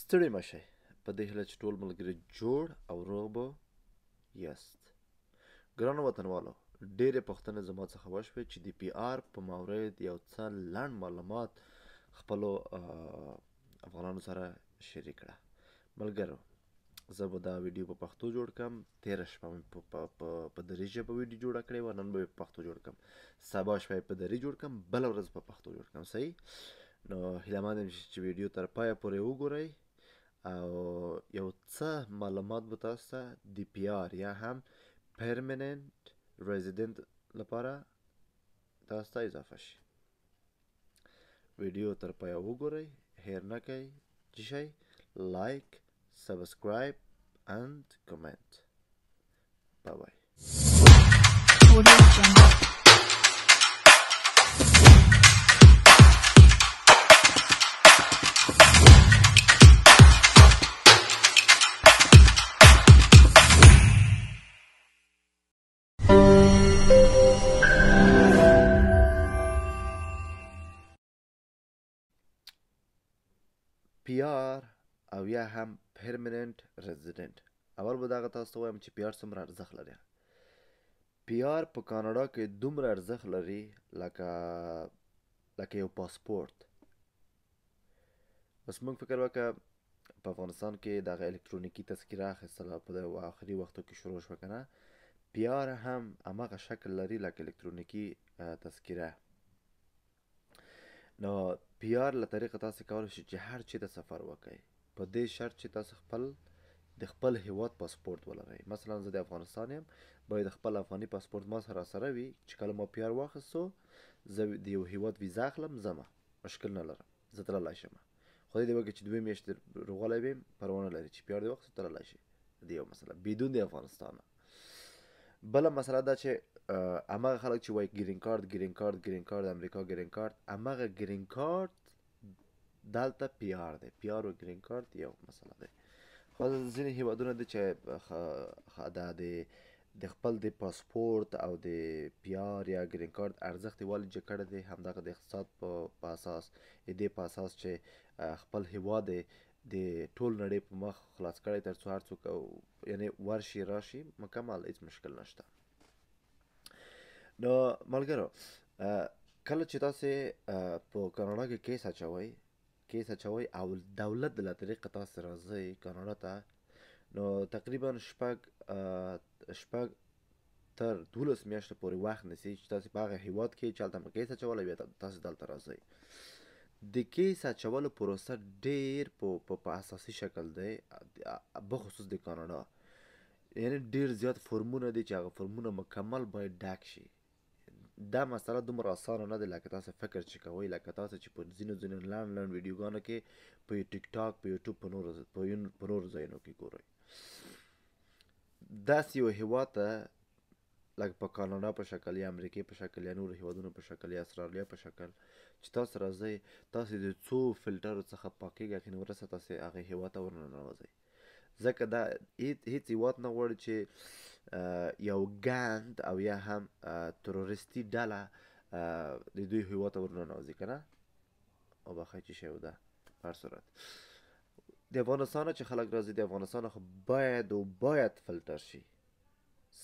ستړي مه شئ په دې هیله چې ټول ملګري جوړ او روغ به یاست ګرانو وطنوالو ډېرې پوښتنې زما څخه وشوې چې د پی آر په مورد یو څه لنډ معلومات خپلو افغانانو سره شریک کړه ملګرو زه به دا ویډیو په پښتو جوړ کم تیره شپه مې په دري ژبه ویډیو جوړه کړې وه نن به په پښتو جوړ کم سبا شپه یې په دري جوړ کم بله ورځ په پښتو جوړ کم صحیح نو هیله مند یم چې ویډیو تر پایه پورې وګورئ او یو څه معلومات به تاسو ته د پی آر یا هم پرمننت ریزیدنت لپاره تاسو ته اضافه شي ویډیو تر پایه وګورئ هیر نه کړئ چې شئ لایک سبسکرایب اند کمنټ بای بای او یا هم پرمننت ریزیدنت اول به دغه تاسو ته وایم چې پی آر څومره ارزښت لري پی آر په کاناډا کې دومره ارزښت لري لکه لکه یو پاسپورت اوس موږ فکر وکړه په افغانستان کې دغه الکترونیکی تذکیره اخیستل په د آخري وختو کې شروع شو کنه پی آر هم هماغه شکل لري لکه الکترونیکی تذکیره نو پی آر له طریقه تاسو کولای شئ چې هر چی ته سفر وکړئ په دې شرط چې تاسو خپل د خپل هیواد پاسپورت ولرئ مثلا زه د افغانستان یم باید خپل افغاني پاسپورت ما سره سره وي چې کله ما پیار واخیستو زه د یو هیواد ویزه اخلم ځمه مشکل نه لرم زه تللی شم خدای دې وکړي چې دوې میاشتې روغلی ویم پروا نه لري چې پیار دې واخیستو تللی شي د یو مسله بدون د افغانستانه بله مسله دا چې هماغه خلک چې وایي ګرین کارت ګرین کارت ګرین کارت د امریکا ګرین کارت هماغه ګرین کارت دلته پی آر دی پی آر او ګرین کارت یو مسله ده خو ځینې هیوادونه دي چې دا د د خپل د پاسپورت او د پی آر یا ګرین کارت ارزښت والی چې کړی دی همدغه د اقتصاد په اساس دې په اساس چې خپل هیواد د ټول نړۍ په مخ خلاص کړی تر څو هر څوک یعنی ورشي راشي مکمل هیڅ مشکل نشته نو ملګرو کله چې تاسو په کاناډا کې کیس اچوئ کیس اچوي او دولت د لا طریقه تاسو راځي کاناډا ته نو تقریبا شپږ شپږ تر 12 میاشتو پورې وخت نیسي چې تاسو په هغه هیواد کې چلته مکیس اچول وي تاسو دلته راځي د کیس اچولو پروسه ډیر په په اساسي شکل دی بخصوص د کاناډا یعنی ډیر زیات فرمونه دي چې هغه فرمونه مکمل باید ډاک شي دا مسله دومره اسانه نه ده لکه تاسو فکر چې کوئ لکه تاسو چې په ځینو ځینو لنډ لنډ ویډیوګانو کې په ټیک ټاک په یوټیوب په نورو په نورو ځایونو کې ګورئ داسې یو هیواد ته لکه په کاناډا په شکل یا امریکې په شکل یا نورو هیوادونو په شکل یا استرالیا په شکل چې تاسو راځئ تاسو د څو فلټرو څخه پاکېږئ یقیني ورسته تاسې هغې هیواد ته ورننوځئ ځکه دا هیڅ هیواد نه غواړي چې یو ګاند او یا هم تروریستي ډله د دوی هیواد ته ورننوځي که نه او بخیر چې شوی ده په هر صورت د افغانستان چې خلک راځي د افغانستان خو باید او باید فلټر شي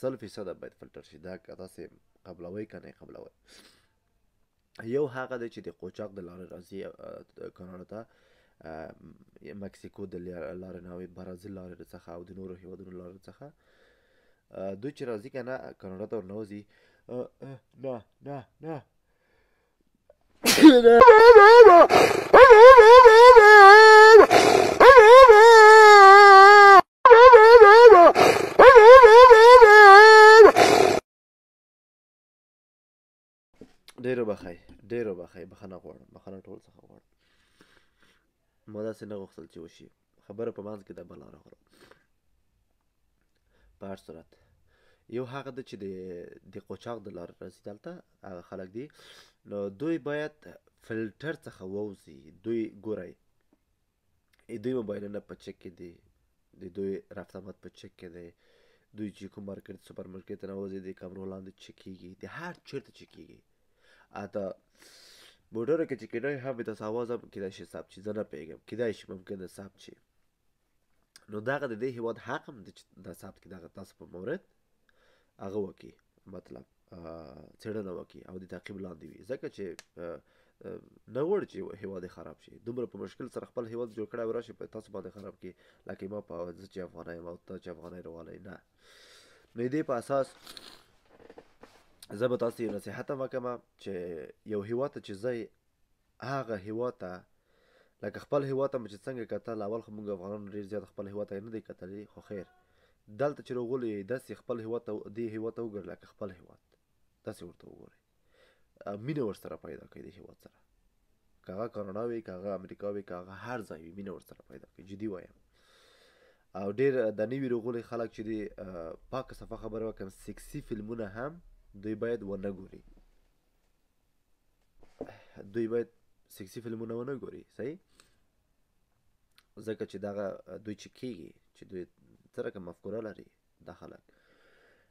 سل فیصد باید فلټر شي دا که تاسې قبلوي که نه قبلوي یو هغه دی چې د قوچاق د لارې راځي کاناډا ته مکسیکو د لارې نه او برازیل لارې څخه او د نورو هیوادونو لارې څخه دوی چې راځي کنه کاناډا ته ورنوځي نه نه نه ډیرو بخای ډیرو بخای بخنه غواړم بخنه ټول څخه غواړم ما داسې نه غوښتل چې وشي خبره په منځ کې د بلا راغله په هر صورت یو هغه ده چې د د قوچاق د لارې راځي دلته هغه خلک دي نو دوی باید فلټر څخه ووځي دوی ګورئ دوی موبایلونه په چک کې دي د دوی رفت آمد په چک کې دی دوی چې کوم مارکیټ سوپر مارکیټ ته ننوځي د کمرو لاندې چک کیږي د هر چیرته چک کیږي اته موټرو کې چې کینای هم د ساواز هم کېدای شي ثبت شي زه نه پوهېږم کېدای شي ممکنه ثبت شي نو دغه د دې هېواد حق هم دی چې دا ثبت کړي دغه تاسو په مورد هغه وکړي مطلب څېړنه وکړي او د تعقیب لاندې وي ځکه چې نه غواړي چې هېواد خراب شي دومره په مشکل سره خپل هېواد جوړ کړی او راشي په تاسو باندې خراب کړي لکه ما په زه چې افغانه یم او ته چې افغانه روانه نه نو د دې په اساس زه به تاسو نصیحت هم وکم چې یو هیواد ته چې ځئ هغه هیواد ته لکه خپل هیواد ته مو چې څنګه کتل اول خو موږ افغانانو ډېر زیات خپل هیواد ته نه دی کتلی خو خیر دلته چې راغلو یې داسې خپل هیواد ته دې هیواد ته وګورئ لکه خپل هیواد داسې ورته وګورئ مینه ورسره پیدا کړئ د هیواد سره که هغه کاناډا وي که هغه امریکا وي که هغه هر ځای وي مینه ورسره پیدا کړئ جدي وایم او ډېر د نوي راغلي خلک چې دي پاکه صفه خبره وکړم سکسي فلمونه هم دوی باید ونه ګوري دوی باید سکسی فلمونه ونه ګوري صحیح ځکه چې دغه دوی چې کیږي چې دوی تر کوم مفکوره لري د خلک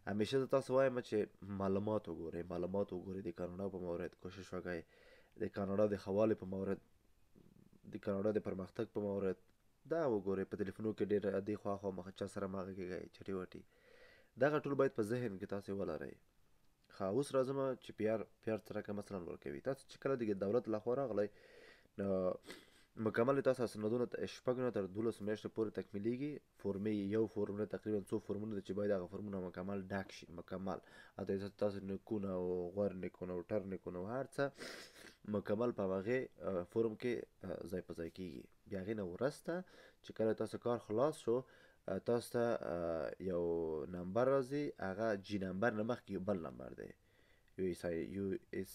همیشه زه تاسو وایم چې معلومات وګورئ معلومات وګورئ د کاناډا په مورد کوشش وکړئ د کاناډا د خوالې په مورد د کاناډا د پرمختګ په مورد دا وګورئ په ټلیفونو کې ډېر دی خوا خوا مخ چا سره ماغه کېږي چټي وټي دغه ټول باید په ذهن کې تاسو ولرئ ښه اوس راځم چې پی آر پی آر سره مثلا ورکوي تاسو چې کله د دولت لخوا راغلی نو مکمل تاسو سندونه شپږ نه تر 12 میاشتو پورې تکمیلیږي فورمې یو فورم نه تقریبا څو فورمونه چې باید هغه فورمونه مکمل ډاک شي مکمل اته تاسو نکونه او غور نکونه او ټر نکونه هرڅه مکمل په واغې فورم کې ځای په ځای کیږي بیا غینه ورسته چې کله تاسو کار خلاص شو تاسو ته یو نمبر راځي هغه جی نمبر نه مخکې یو بل نمبر دی یو ایس آی یو ایس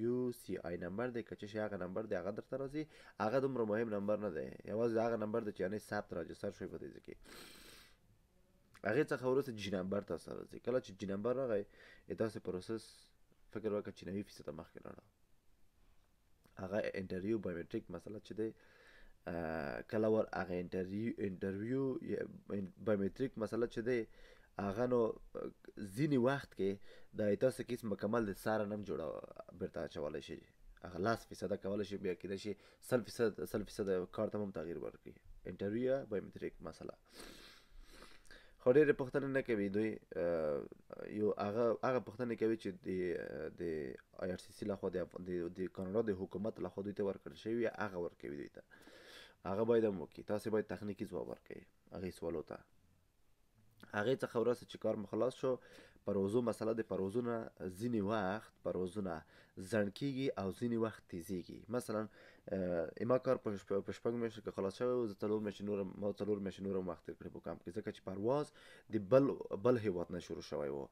یو سی آی نمبر دی که چې هغه نمبر دی هغه درته راځي هغه دومره مهم نمبر نه دی یوازې هغه نمبر دی چې یعنې ثبت راجستر شوی په دې کې هغې څخه وروسته جی نمبر تاسو ته راځي کله چې جی نمبر راغی تاسې پروسس فکر وکړه چې نوي فیصده مخکې لاړه هغه انټرویو بایومټریک مسله چې دی کله ور هغه انټرویو انټرویو بایومټریک مسله چې دی هغه نو ځینی وخت کې د تاسو کیس مکمل د ساره نم جوړه برته چولای شي هغه لاس فیصد کولای شي بیا کېدای شي سل فیصد سل فیصد کار ته هم تغییر ورکړي انټرویو بایومټریک مسله خو ډېر پښتنه نه کوي دوی یو هغه هغه پښتنه کوي چې د د آی آر سی سی لخوا د د کاناډا د حکومت لخوا دوی ته ورکړل شوی هغه ورکوي دوی ته هغه باید هم وکړي تاسې باید تخنیکي ځواب ورکړئ هغې سوالو ته هغې څخه وروسته چې کار مو خلاص شو پروزو مسله د پروزونه ځینې وخت پروزونه ځڼ کیږي او ځینې وخت تیزیږي مثلا ما کار په پش شپږ میاشتو کې خلاص شوی او زه څلور میاشتې نور ما څلور میاشتې نور وخت تېر کړی په کام کې ځکه چې پرواز د بل بل هیواد نه شروع شوی و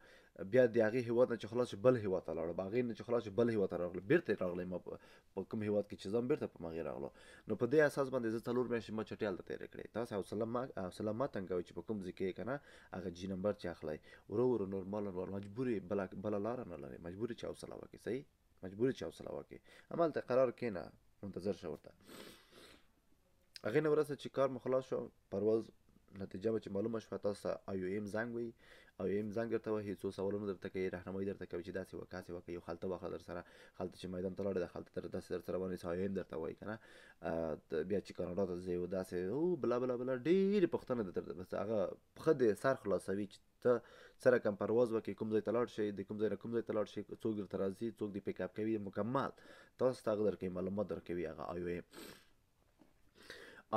بیا د هغې هیواد نه چې خلاص بل هیواد ته لاړم هغې نه چې خلاص بل هیواد ته راغلم بیرته راغلی ما په کوم هیواد کې چې ځم بیرته په مغې راغلو نو په دې اساس باندې زه څلور میاشتې ما چټیال ته تېرې کړې تاسو حوصله ما حوصله ما تنګوي چې په کوم ځای کې که نه هغه جي نمبر چې اخلی ورو ورو نورمال نورمال مجبورې بله بله لاره نه لري مجبورې چې حوصله وکړې صحیح مجبورې چې حوصله وکړې همالته قرار کښېنه منتظر شه ورته هغې نه وروسته چې کار مو خلاص شو پرواز نتیجه به چې معلومه شوه تاسو ته آی او ایم زنګ وایي او ایم زنګ درته وایي څو سوالونه درته کوي رهنمایي درته کوي چې داسې وکاسې وکړه یو خلطه واخله در سره خلطه چې میدان ته لاړې ده خلطه در داسې در سره ونیسه او ایم درته وایي که نه بیا چې کاناډا ته ځې او داسې او بلا بلا بلا ډېرې پوښتنې درته بس هغه پښه دې سر خلاصوي چې ته سره کم پرواز وکې کوم ځای ته لاړ شي د کوم ځای نه کوم ځای ته لاړ شي څوک درته راځي څوک دې پیک اپ کوي مکمل تاسو ته هغه درکوي معلومات درکوي هغه آی او ایم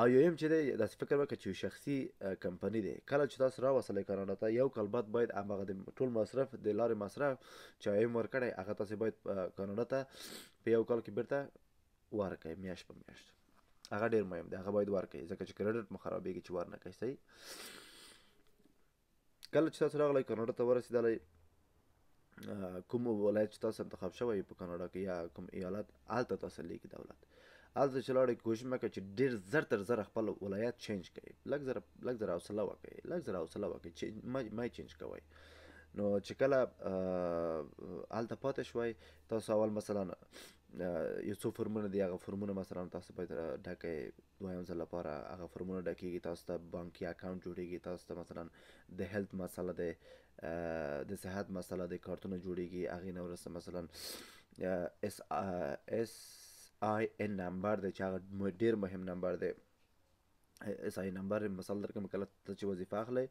آی او ایم چې دی داسې فکر وکړه چې یو شخصي کمپنی دی کله چې تاسو راوصلی کارانو ته یو کال بعد باید هماغه د ټول مصرف د لارې مصرف چې آی ایم ورکړی هغه تاسې باید کاناډا ته په یو کال کې بیرته ورکړئ میاشت په میاشت هغه ډېر مهم دی هغه باید ورکړئ ځکه چې کریډټ مو خرابېږي چې ور نه کړئ صحیح کله چې تاسو راغلی کاناډا ته ورسېدلی کوم ولایت چې تاسو انتخاب شوی په کاناډا کې یا کوم ایالت هلته تاسو لیکي دولت هلته چې لاړئ کوشش مه کوئ چې ډېر زر تر زره خپل ولایت چینج کړئ لږ زره لږ زره حوصله وکړئ لږ زره حوصله وکړئ چې مه چینج کوئ نو چې کله هلته پاتې شوی تاسو اول مثلا یو څو فورمونه دي هغه فورمونه مثلا تاسو باید ډکه دویم ځل لپاره هغه فورمونه ډکېږي تاسو ته بانکي اکاونټ جوړیږي تاسو ته مثلا د هیلث مسله ده د صحت مسله ده کارتونه جوړیږي هغه نو رسم مثلا اس اس آی ان نمبر دی چې هغه ډیر مهم نمبر دی اس آی نمبر مثلا درکه کله چې وظیفه اخلي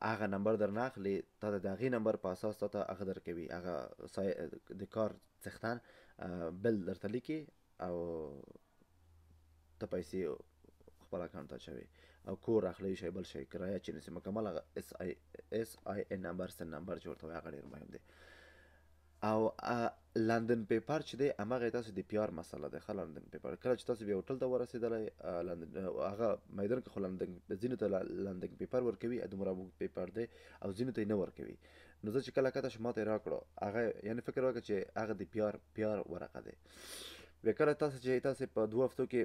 هغه نمبر در ناخلی تا د هغې نمبر په اساس تا ته هغه در کوي هغه د کار څښتن بل درته لیکي او ته پیسې خپل اکاونټ ته اچوي او کور اخلی شی بل شی کرایه چې نیسي مکمل هغه اس آی اس آی ان نمبر سن نمبر جوړ ته هغه ډېر مهم دی او لندن پیپر چې دی امغه تاسو د پیار مسله ده خل لندن پیپر کله چې تاسو بیا هوټل ته ورسېدلې لندن هغه میدان کې خل لندن ځینې ته لندن پیپر ورکوي دومره پیپر دی او ځینې ته نه ورکوي نو ځکه چې کله کته شماته راکړو هغه یعنی فکر وکړه چې هغه د پیار پیار ورقه ده وکړه تاسو چې تاسو په دوه هفتو کې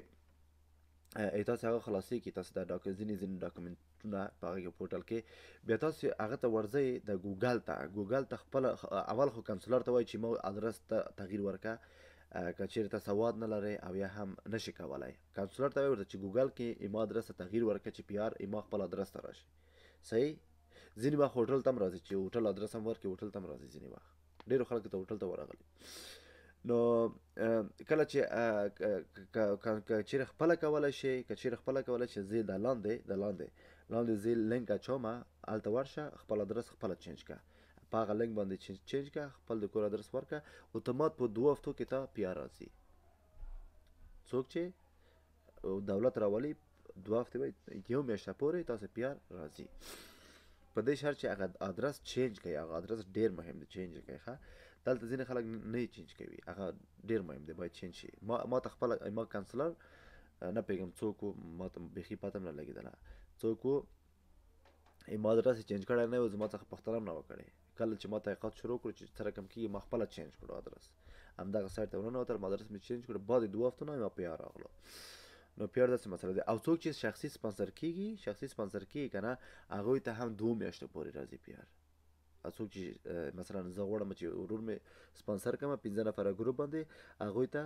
تاسو هغه خلاصې کې تاسو د ډاکوزینې ځین ډاکومنټونه په هغه پورټل کې بیا تاسو هغه ته ورځي د ګوګل ته ګوګل ته خپل اول خو کنسولر ته وایي چې مو ادرس ته تغییر ورکا که چیرې ته سواد نه لري او یا هم نشي کولای کنسولر ته ورته چې ګوګل کې ایما ادرس ته تغییر ورکا چې پی آر ایما خپل ادرس ته راشي صحیح ځینې وخت هوټل تم راځي چې هوټل ادرس هم ورکې هوټل تم راځي ځینې وخت ډیرو خلکو ته هوټل ته ورغلي نو کله چې کچیر خپل کول شي کچیر خپل کول شي زی د لاندې د لاندې لاندې زی لینک اچوما الته ورشه خپل ادرس خپل چینج کا پاغه لینک باندې چینج کا خپل د کور ادرس ورکا اتومات په دوه هفتو کې ته پی آر راځي څوک چې دولت راولي دوه هفته یو میاشته پورې تاسو پی آر راځي په دې شرط چې هغه ادرس چینج کړئ هغه ادرس ډیر مهم دی چینج کړئ ښه دلته ځینې خلک نه چینج کوي هغه ډیر مهم دی باید چینج شي ما ما ته خپل ما کانسلر نه پیغام څوک ما ته بخي پاتم نه لګیدله څوک ما درته چینج کړه نه زما څخه پختلم نه وکړي کله چې ما تحقیقات شروع کړ چې سره کم کې ما خپل چینج کړو ادرس همدغه سایت ته ورننه تر مدرسې می چینج کړ بعد دوه هفته نه ما پیار راغلو نو پیار داسې مسله ده او څوک چې شخصي سپانسر کیږي شخصي سپانسر کیږي کنه هغه ته هم دوه میاشتې پورې راځي پیار څوک چې مثلا زه غواړم چې ورور مې سپانسر کړم پنځه نفره ګروپ باندې هغه ته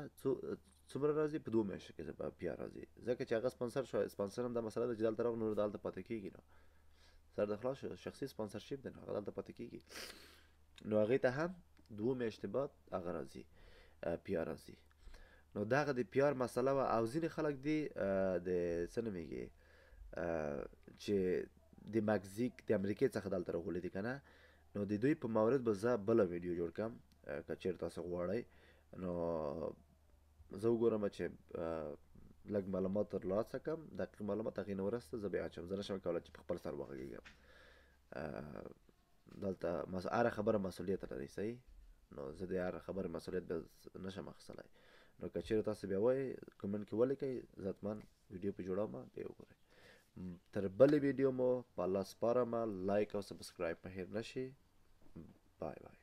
څومره راځي په دوه میاشتو کې بیا راځي ځکه چې هغه سپانسر شو سپانسر هم دا مسله ده چې دلته راغلو نو دلته پاتې کېږي نو سر د خلاص شخصي سپانسرشپ دی نو هغه دلته پاتې کېږي نو هغې ته هم دوه میاشتې بعد هغه راځي پیا راځي نو دغه د پیار مسله وه او ځینې خلک دی د څه نومېږي چې د مکزیک د امریکې څخه دلته راغلي دي که نه نو د دوی په مورد به زه بله ویډیو جوړ کړم که چېرې تاسو غواړئ نو زه وګورم چې لږ معلومات ترلاسه کړم دقیق معلومات هغې نه وروسته زه بیا اچوم زه نشم کولی چې په خپل سر وغږېږم دلته مس هره خبره مسؤلیت لري صحیح نو زه د هره خبرې مسؤلیت بیا نشم اخیستلی نو که چېرې تاسو بیا وایئ کمنټ کې ولیکئ زه حتما ویډیو پې جوړوم بیا وګورئ تر بلې ویډیو مو په الله سپارمه لایک او سبسکرایب مه هېر نه شي بای بای